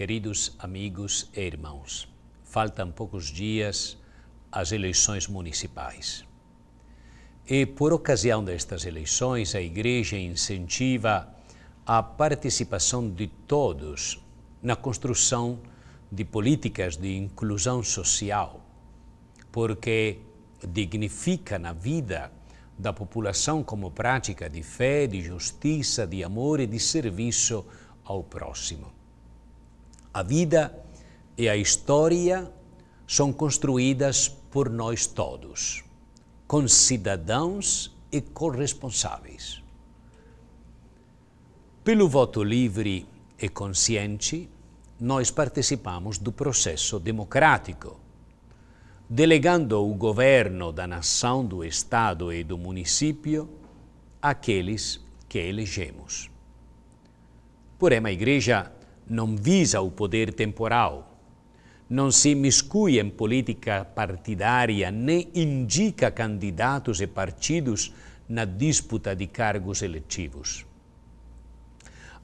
Queridos amigos e irmãos, faltam poucos dias às eleições municipais. E por ocasião destas eleições, a Igreja incentiva a participação de todos na construção de políticas de inclusão social, porque dignifica na vida da população como prática de fé, de justiça, de amor e de serviço ao próximo. A vida e a história são construídas por nós todos, concidadãos e corresponsáveis. Pelo voto livre e consciente, nós participamos do processo democrático, delegando o governo da nação, do Estado e do município àqueles que elegemos. Porém, a Igreja não visa o poder temporal, não se miscui em política partidária nem né indica candidatos e partidos na disputa de cargos eletivos.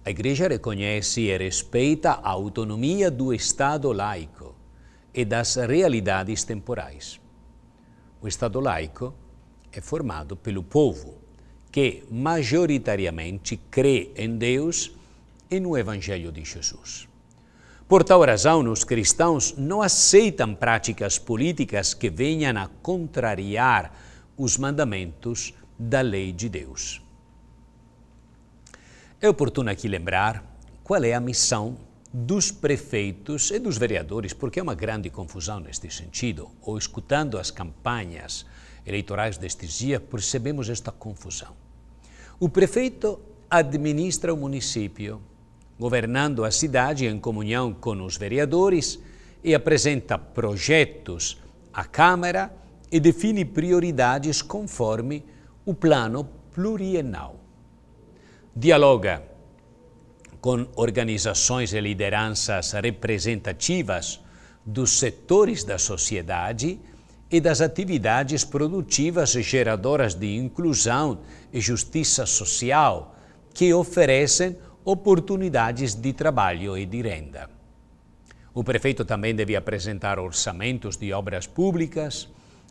A Igreja reconhece e respeita a autonomia do Estado laico e das realidades temporais. O Estado laico é formado pelo povo, que majoritariamente crê em Deus e no Evangelho de Jesus. Por tal razão, os cristãos não aceitam práticas políticas que venham a contrariar os mandamentos da lei de Deus. É oportuno aqui lembrar qual é a missão dos prefeitos e dos vereadores, porque há é uma grande confusão neste sentido, ou escutando as campanhas eleitorais destes dias, percebemos esta confusão. O prefeito administra o município governando a cidade em comunhão com os vereadores e apresenta projetos à Câmara e define prioridades conforme o plano plurienal. Dialoga com organizações e lideranças representativas dos setores da sociedade e das atividades produtivas e geradoras de inclusão e justiça social que oferecem oportunidades de trabalho e de renda. O prefeito também deve apresentar orçamentos de obras públicas,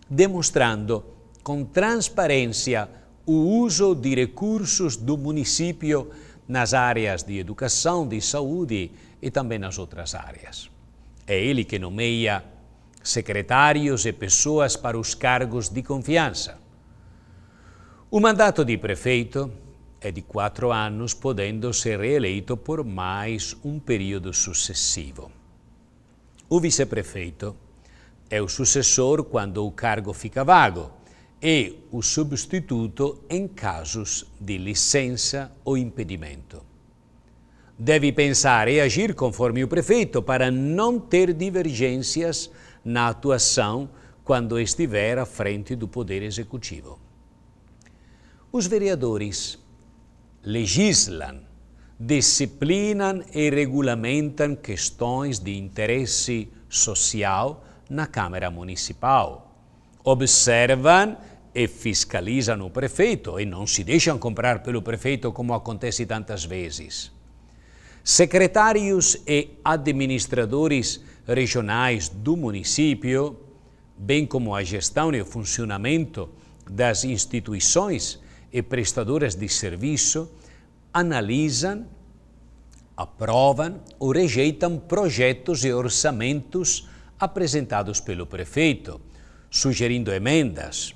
demonstrando com transparência o uso de recursos do município nas áreas de educação, de saúde e também nas outras áreas. É ele que nomeia secretários e pessoas para os cargos de confiança. O mandato de prefeito é quatro anos, podendo ser reeleito por mais um período sucessivo. O prefeito é o sucessor quando o cargo fica vago e o substituto em casos de licença ou impedimento. Deve pensar e agir conforme o prefeito para não ter divergências na atuação quando estiver à frente do Poder Executivo. Os vereadores legislam, disciplinam e regulamentam questões de interesse social na Câmara Municipal. Observam e fiscalizam o prefeito e não se deixam comprar pelo prefeito como acontece tantas vezes. Secretários e administradores regionais do município, bem como a gestão e o funcionamento das instituições e prestadoras de serviço analisam, aprovam ou rejeitam projetos e orçamentos apresentados pelo prefeito, sugerindo emendas,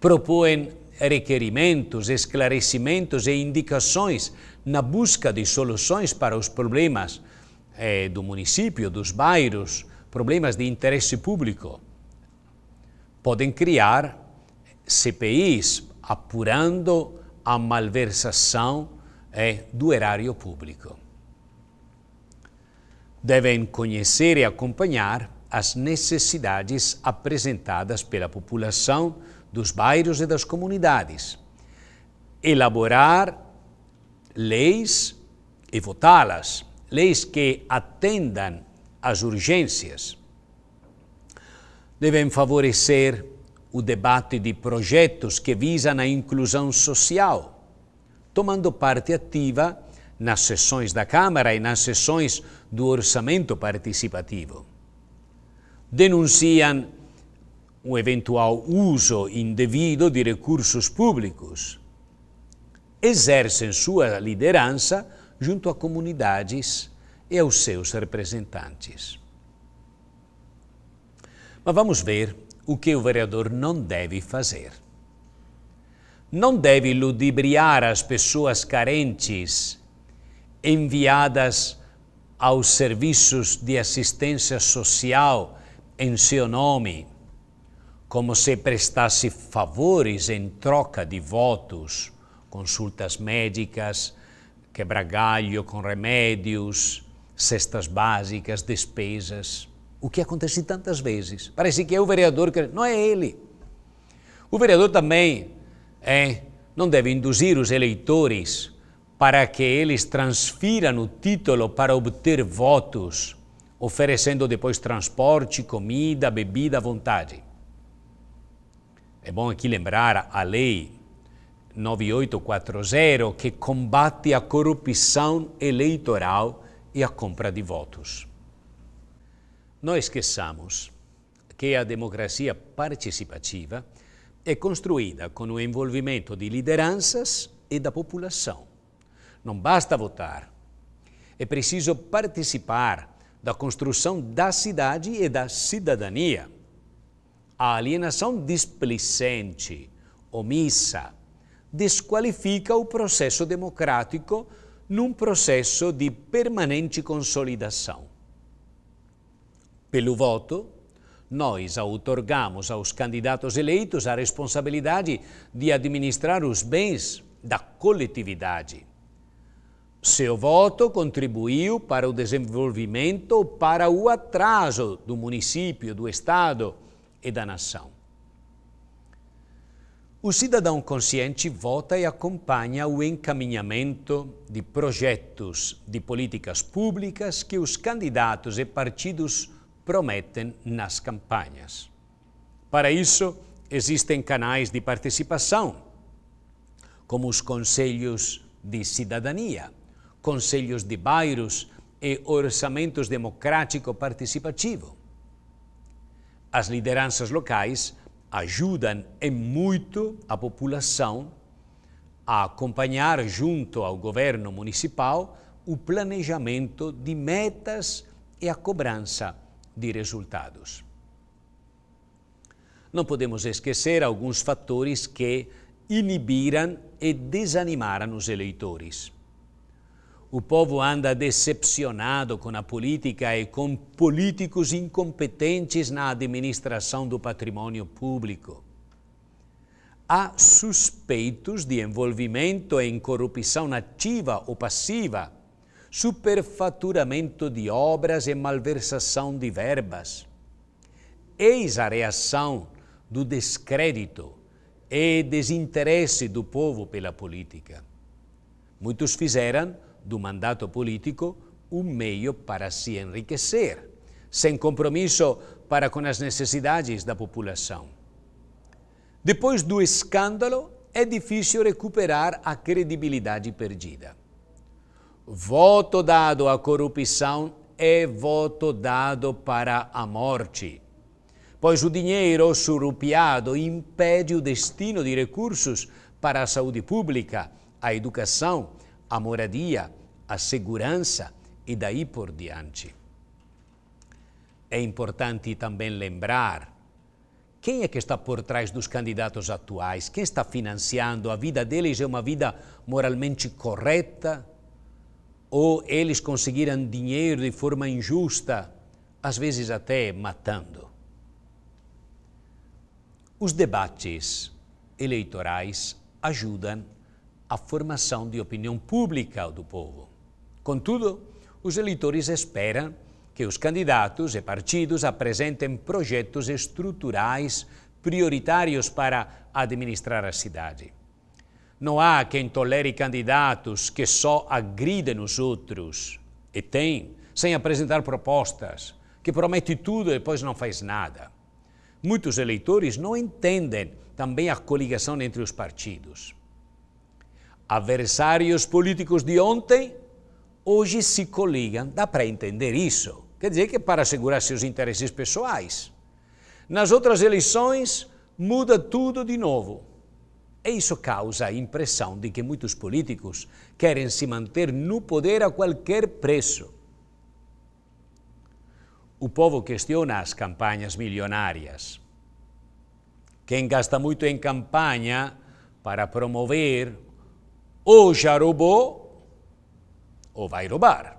propõem requerimentos, esclarecimentos e indicações na busca de soluções para os problemas eh, do município, dos bairros, problemas de interesse público. Podem criar CPIs, apurando a malversação é, do erário público. Devem conhecer e acompanhar as necessidades apresentadas pela população dos bairros e das comunidades, elaborar leis e votá-las, leis que atendam às urgências. Devem favorecer o debate de projetos que visam a inclusão social, tomando parte ativa nas sessões da Câmara e nas sessões do orçamento participativo. Denunciam o eventual uso indevido de recursos públicos. Exercem sua liderança junto a comunidades e aos seus representantes. Mas vamos ver o que o vereador não deve fazer. Não deve ludibriar as pessoas carentes enviadas aos serviços de assistência social em seu nome, como se prestasse favores em troca de votos, consultas médicas, quebra-galho com remédios, cestas básicas, despesas o que acontece tantas vezes. Parece que é o vereador que. Não é ele. O vereador também é, não deve induzir os eleitores para que eles transfiram o título para obter votos, oferecendo depois transporte, comida, bebida à vontade. É bom aqui lembrar a lei 9840 que combate a corrupção eleitoral e a compra de votos. Não esqueçamos que a democracia participativa é construída com o envolvimento de lideranças e da população. Não basta votar, é preciso participar da construção da cidade e da cidadania. A alienação displicente, omissa, desqualifica o processo democrático num processo de permanente consolidação. Pelo voto, nós outorgamos aos candidatos eleitos a responsabilidade de administrar os bens da coletividade. Seu voto contribuiu para o desenvolvimento ou para o atraso do município, do Estado e da nação. O cidadão consciente vota e acompanha o encaminhamento de projetos de políticas públicas que os candidatos e partidos prometem nas campanhas. Para isso, existem canais de participação, como os conselhos de cidadania, conselhos de bairros e orçamentos democrático participativo. As lideranças locais ajudam em muito a população a acompanhar junto ao governo municipal o planejamento de metas e a cobrança de resultados. Não podemos esquecer alguns fatores que inibiram e desanimaram os eleitores. O povo anda decepcionado com a política e com políticos incompetentes na administração do patrimônio público. Há suspeitos de envolvimento em corrupção ativa ou passiva superfaturamento de obras e malversação de verbas. Eis a reação do descrédito e desinteresse do povo pela política. Muitos fizeram do mandato político um meio para se enriquecer, sem compromisso para com as necessidades da população. Depois do escândalo, é difícil recuperar a credibilidade perdida. Voto dado à corrupção é voto dado para a morte, pois o dinheiro surrupiado impede o destino de recursos para a saúde pública, a educação, a moradia, a segurança e daí por diante. É importante também lembrar quem é que está por trás dos candidatos atuais, quem está financiando, a vida deles é uma vida moralmente correta, ou eles conseguiram dinheiro de forma injusta, às vezes até matando. Os debates eleitorais ajudam a formação de opinião pública do povo. Contudo, os eleitores esperam que os candidatos e partidos apresentem projetos estruturais prioritários para administrar a cidade. Não há quem tolere candidatos que só agridem nos outros, e tem, sem apresentar propostas, que promete tudo e depois não faz nada. Muitos eleitores não entendem também a coligação entre os partidos. Adversários políticos de ontem hoje se coligam, dá para entender isso. Quer dizer que é para assegurar seus interesses pessoais. Nas outras eleições, muda tudo de novo. E isso causa a impressão de que muitos políticos querem se manter no poder a qualquer preço. O povo questiona as campanhas milionárias. Quem gasta muito em campanha para promover ou já roubou ou vai roubar.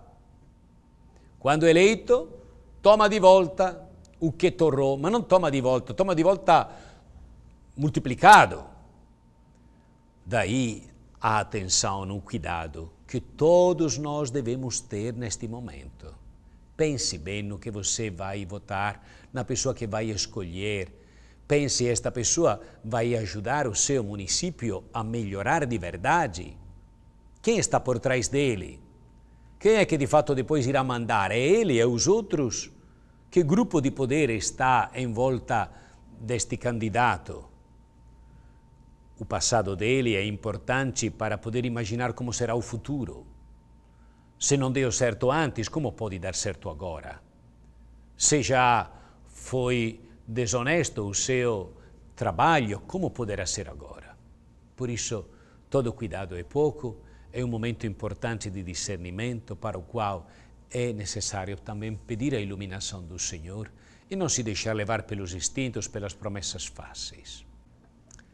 Quando eleito, toma de volta o que torrou, mas não toma de volta, toma de volta multiplicado. Daí a atenção no cuidado que todos nós devemos ter neste momento. Pense bem no que você vai votar, na pessoa que vai escolher. Pense, esta pessoa vai ajudar o seu município a melhorar de verdade? Quem está por trás dele? Quem é que de fato depois irá mandar? É ele? É os outros? Que grupo de poder está em volta deste candidato? O passado dele é importante para poder imaginar como será o futuro. Se não deu certo antes, como pode dar certo agora? Se já foi desonesto o seu trabalho, como poderá ser agora? Por isso, todo cuidado é pouco, é um momento importante de discernimento para o qual é necessário também pedir a iluminação do Senhor e não se deixar levar pelos instintos, pelas promessas fáceis.